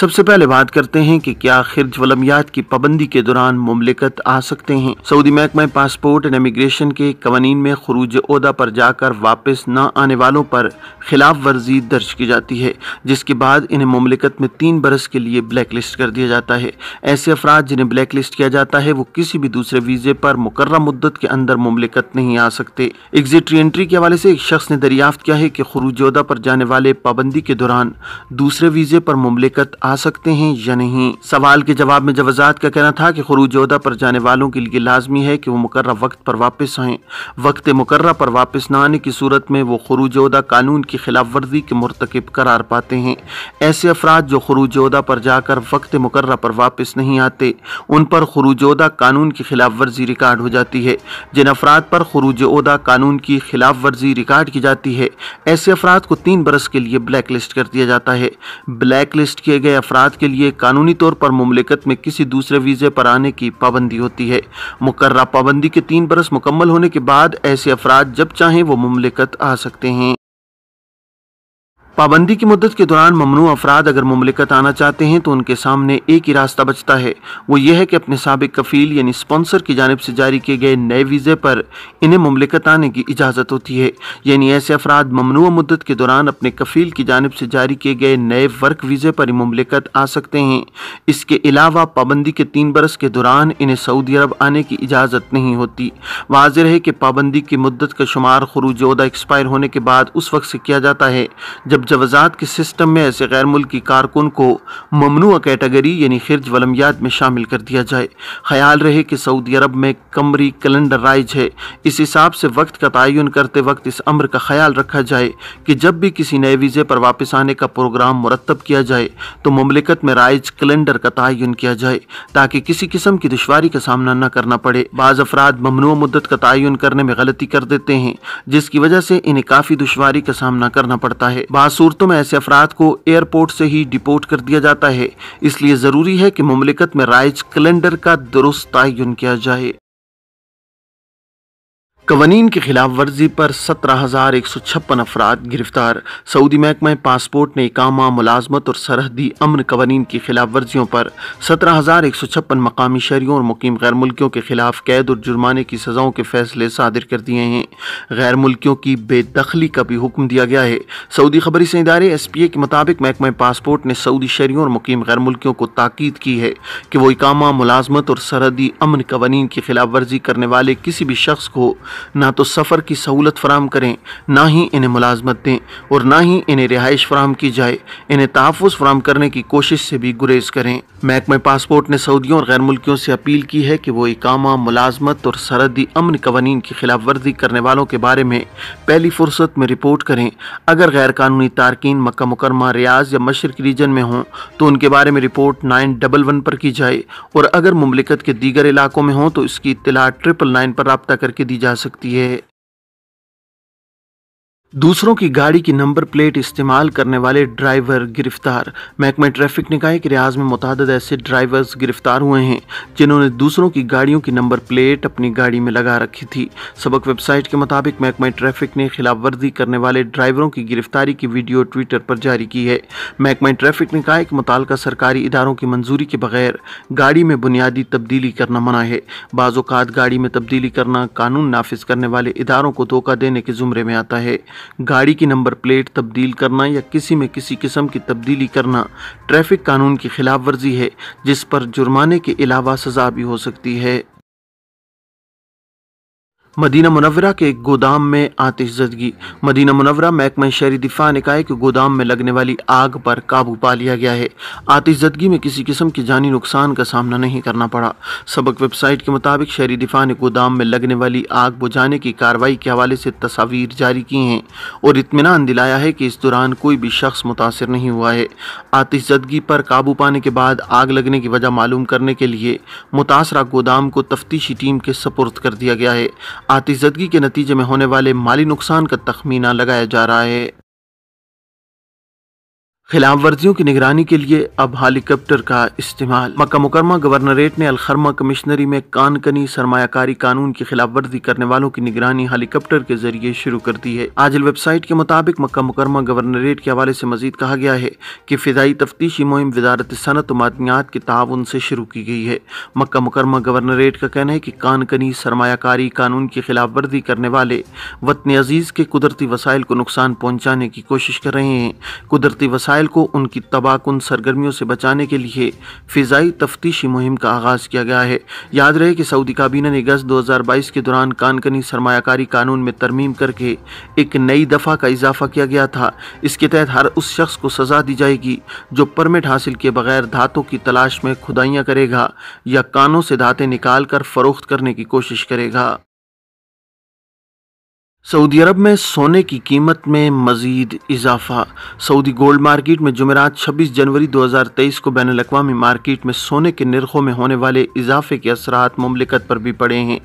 सबसे पहले बात करते हैं कि क्या खिरज वलमियात की पाबंदी के दौरान मुमलिकत आ सकते हैं सऊदी महकमा पासपोर्ट एंड इमिग्रेशन के कवानीन में खरूज अहदा पर जाकर वापस न आने वालों पर खिलाफ वर्जी दर्ज की जाती है जिसके बाद इन्हें मुमलिकत में तीन बरस के लिए ब्लैक लिस्ट कर दिया जाता है ऐसे अफराद जिन्हें ब्लैक लिस्ट किया जाता है वो किसी भी दूसरे वीजे पर मुकर मुद्दत के अंदर मुमलिकत नहीं आ सकते एग्जिटरी एंट्री के हवाले से एक शख्स ने दरियाफ्त किया है कि खरूज अहदा पर जाने वाले पाबंदी के दौरान दूसरे वीजे पर मुमलिकत आ सकते हैं या नहीं सवाल के जवाब में जवाजात का कहना था कि खरूज उहदा पर जाने वालों के लिए लाजमी है कि वो मुकर वक्त पर वापस आएँ वक्त मुकर पर वापस न आने की सूरत में वो खरूज उहदा कानून की खिलाफ वर्जी के मरतकब करार पाते हैं ऐसे अफराद जो खरूज उहदा पर जाकर वक्त मुकर पर वापस नहीं आते उन पर खरूज उहदा कानून की खिलाफ वर्जी रिकार्ड हो जाती है जिन अफराद पर खरूज उहदा कानून की खिलाफ वर्जी रिकार्ड की जाती है ऐसे अफराद को तीन बरस के लिए ब्लैक लिस्ट कर दिया जाता है ब्लैक लिस्ट किए गए अफराद के लिए कानूनी तौर पर ममलिकत में किसी दूसरे वीज़े पर आने की पाबंदी होती है मुकर्रा पाबंदी के तीन बरस मुकम्मल होने के बाद ऐसे अफराद जब चाहें वो ममलिकत आ सकते हैं पाबंदी की मुद्दत के दौरान ममनू अफराद अगर ममलिकत आना चाहते हैं तो उनके सामने एक ही रास्ता बचता है वो यह है कि अपने सबक कफील यानी स्पॉन्सर की जानब से जारी किए गए नए वीज़े पर इन्हें ममलिकत आने की इजाज़त होती है यानी ऐसे अफराद ममनू मुद्दत के दौरान अपने कफील की जानब से जारी किए गए नए वर्क वीज़े पर ममलिकत आ सकते हैं इसके अलावा पाबंदी के तीन बरस के दौरान इन्हें सऊदी अरब आने की इजाज़त नहीं होती वाजह है कि पाबंदी की मुद्दत का शुमार खरूज एक्सपायर होने के बाद उस वक्त से किया जाता है जब अब जवाजात के सिस्टम में ऐसे गैर मुल्की कारकुन को ममनू कैटेगरी यानी खर्ज वलमियात में शामिल कर दिया जाए ख्याल रहे कि सऊदी अरब में कमरी कैलेंडर राइज है इस हिसाब से वक्त का तयन करते वक्त इस अमर का ख्याल रखा जाए कि जब भी किसी नए वीज़े पर वापस आने का प्रोग्राम मुरतब किया जाए तो ममलिकत में राइज कैलेंडर का तयन किया जाए ताकि किसी किस्म की दुशारी का सामना न करना पड़े बाज़ अफराद ममनू मुद्दत का तयन करने में गलती कर देते हैं जिसकी वजह से इन्हें काफ़ी दुशारी का सामना करना पड़ता है बास सूरतों में ऐसे अफराद को एयरपोर्ट से ही डिपोर्ट कर दिया जाता है इसलिए ज़रूरी है कि ममलिकत में राइज कैलेंडर का दुरुस्त तयन किया जाए कवानीन की खिलाफ वर्जी पर सत्रह हज़ार एक सौ छप्पन अफराद गिरफ्तार सऊदी महकमा पासपोर्ट ने इकामा मुलाजमत और सरहदी अमन कवानीन की खिलाफ वर्जियों पर सत्रह हज़ार एक सौ छप्पन मकामी शहरीों और मुकीम गैर मुल्कियों के खिलाफ कैद और जुर्माने की सज़ाओं के फैसले सादिर कर दिए हैं गैर मुल्कियों की बेदखली का भी हुक्म दिया गया है सऊदी खबरी से इदारे एस पी ए के मुताबिक महकमा पासपोर्ट ने सऊदी शहरीों और मुकीम गैर मुल्कियों को ताकीद की है कि वो इकामा मुलाजमत और सरहदी अमन कवानीन की खिलाफ वर्जी करने वाले किसी भी शख्स को ना तो सफ़र की सहूलत फराम करें ना ही इन्हें मुलाजमत दें और ना ही इन्हें रिहाइश फराम की जाए इन्हें तहफ़ फराम करने की कोशिश से भी गुरेज करें महकमे पासपोर्ट ने सऊदियों और गैर मुल्कियों से अपील की है कि वो इकामा मुलाजमत और सरहदी अमन कवानीन की खिलाफ वर्जी करने वालों के बारे में पहली फुर्सत में रिपोर्ट करें अगर गैर कानूनी तारकिन मक्का मुकरमा रियाज या मशरक रीजन में हों तो उनके बारे में रिपोर्ट नाइन डबल वन पर की जाए और अगर ममलिकत के दीगर इलाकों में हों तो इसकी इतला ट्रिपल नाइन पर रबता करके दी जा सके सकती है दूसरों की गाड़ी की नंबर प्लेट इस्तेमाल करने वाले ड्राइवर गिरफ्तार महकमा ट्रैफिक ने कहा कि रियाज में मुतद ऐसे ड्राइवर्स गिरफ्तार हुए हैं जिन्होंने दूसरों की गाड़ियों की नंबर प्लेट अपनी गाड़ी में लगा रखी थी सबक वेबसाइट के मुताबिक महकमा ट्रैफिक ने खिलाफ वर्जी करने वाले ड्राइवरों की गिरफ्तारी की वीडियो ट्विटर पर जारी की है महकमा ट्रैफिक ने कहा कि मुतल सरकारी इदारों की मंजूरी के बगैर गाड़ी में बुनियादी तब्दीली करना मना है बाज़ात गाड़ी में तब्दीली करना कानून नाफिज करने वाले इदारों को धोखा देने के जुमरे में आता है गाड़ी की नंबर प्लेट तब्दील करना या किसी में किसी किस्म की तब्दीली करना ट्रैफिक कानून की खिलाफ वर्जी है जिस पर जुर्माने के अलावा सजा भी हो सकती है मदीना मुनवरा के एक गोदाम में आतिशजदगी मदीना मुनवरा महकमा शहरी दिफा निकाय के गोदाम में लगने वाली आग पर काबू पा लिया गया है आतिशजदगी में किसी किस्म की जानी नुकसान का सामना नहीं करना पड़ा सबक वेबसाइट के मुताबिक शहरी दिफा ने गोदाम में लगने वाली आग बुझाने की कार्रवाई के हवाले से तस्वीर जारी की हैं और इतमान दिलाया है कि इस दौरान कोई भी शख्स मुतासर नहीं हुआ है आतिशजदगी पर काबू पाने के बाद आग लगने की वजह मालूम करने के लिए मुतासरा गोदाम को तफ्तीशी टीम के सपुर्द कर दिया गया है आतिशदगी के नतीजे में होने वाले माली नुकसान का तखमीना लगाया जा रहा है खिलाफ वर्जियों की निगरानी के लिए अब हेलीकॉप्टर का इस्तेमाल मक्का मुकरमा गवर्नरेट ने अलखरमा कमिश्नरी में कानकनी सरमाकारी कानून की खिलाफ वर्जी करने वालों की निगरानी हेलीकॉप्टर के जरिए शुरू कर दी है आज वेबसाइट के मुताबिक मक्का मुकरमा गवर्नरेट के हवाले से मजीद कहा गया है कि फिजाई तफ्तीशी मुहिम वजारत सनत मादनियात के ताउन से शुरू की गई है मक्का मुकरमा गवर्नरेट का कहना है कि कानकनी सरमाकारी कानून की खिलाफ वर्जी करने वाले वतन अजीज़ के कुदरती वसाइल को नुकसान पहुँचाने की कोशिश कर रहे हैं कुदरती वसाइल मिसाइल को उनकी तबाहकुन सरगर्मियों से बचाने के लिए फ़िज़ाई तफ्तीशी मुहिम का आगाज़ किया गया है याद रहे कि सऊदी काबीना ने हज़ार 2022 के दौरान कानकनी सरमाकारी कानून में तरमीम करके एक नई दफ़ा का इजाफा किया गया था इसके तहत हर उस शख्स को सज़ा दी जाएगी जो परमिट हासिल किए बगैर धातों की तलाश में खुदाइयाँ करेगा या कानों से धातें निकाल कर फ़रोख्त करने की कोशिश करेगा सऊदी अरब में सोने की कीमत में मजीद इजाफा सऊदी गोल्ड मार्केट में जुमेरात 26 जनवरी 2023 को बैन अवी मार्केट में सोने के निरखों में होने वाले इजाफे के असरात ममलिकत पर भी पड़े हैं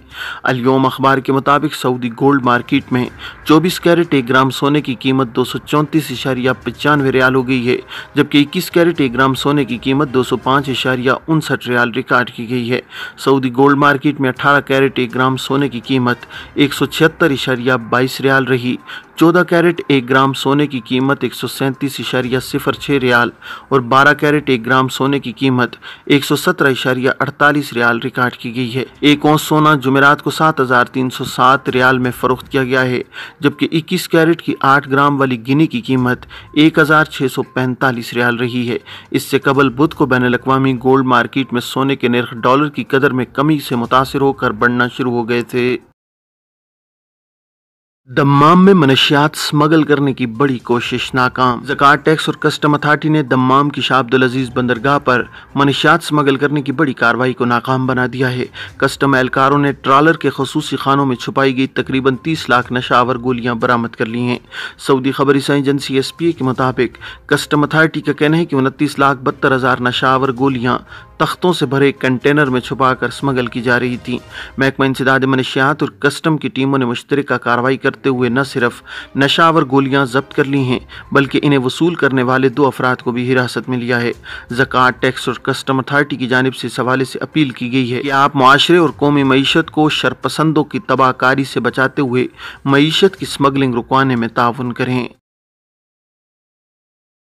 अलियोम अखबार के मुताबिक सऊदी गोल्ड मार्केट में 24 कैरेट एक ग्राम सोने की कीमत दो सौ चौंतीस इशारिया पचानवे रियाल हो गई है जबकि इक्कीस कैरेट एक ग्राम सोने की कीमत दो सौ पाँच इशारिया उनसठ रियाल रिकॉर्ड की गई है सऊदी गोल्ड मार्केट में अठारह कैरेट एक ग्राम सोने की कीमत एक सौ छिहत्तर इशारिया बाईस रियाल रही चौदह कैरेट एक ग्राम सोने की कीमत एक सौ सैंतीस इशारिया सिफर छः रियाल और बारह कैरेट एक ग्राम सोने की कीमत एक सौ सत्रह इशारिया अड़तालीस रियाल रिकॉर्ड की गई है एक औस सोना जुमेरात को सात हज़ार तीन सौ सात रियाल में फ़रोख्त किया गया है जबकि इक्कीस कैरेट की आठ ग्राम वाली गिनी की कीमत एक हज़ार छः सौ पैंतालीस रियाल रही है इससे कबल बुध को बैन अवी गोल्ड मार्केट में सोने के निर्ख डॉलर की कदर में कमी से मुतासर होकर बढ़ना शुरू हो गए थे दमाम में मनशियात स्मगल करने की बड़ी कोशिश नाकाम जकार टैक्स और कस्टम अथार्टी ने दमाम की शाह अब्दुल अजीज़ बंदरगाह पर मनशियात स्मगल करने की बड़ी कार्रवाई को नाकाम बना दिया है कस्टम एहलकारों ने ट्रालर के खसूसी खानों में छुपाई गई तकरीबन तीस लाख नशावर गोलियां बरामद कर ली हैं सऊदी खबर एजेंसी एस पी ए के मुताबिक कस्टम अथार्टी का कहना है कि उनतीस लाख बहत्तर हज़ार नशावर गोलियाँ तख्तों से भरे कंटेनर में छुपाकर स्मगल की जा रही थी महकमा इंसदाद मनशियात और कस्टम की टीमों ने मुश्तर कार्रवाई करते हुए न सिर्फ नशावर गोलियां जब्त कर ली हैं बल्कि इन्हें वसूल करने वाले दो अफराद को भी हिरासत में लिया है जक़ात टैक्स और कस्टम अथॉरिटी की जानब से इस हवाले से अपील की गई है कि आप माशरे और कौमी मीशत को शरपसंदों की तबाहकारी से बचाते हुए मीशत की स्मगलिंग रुकवाने में ताउन करें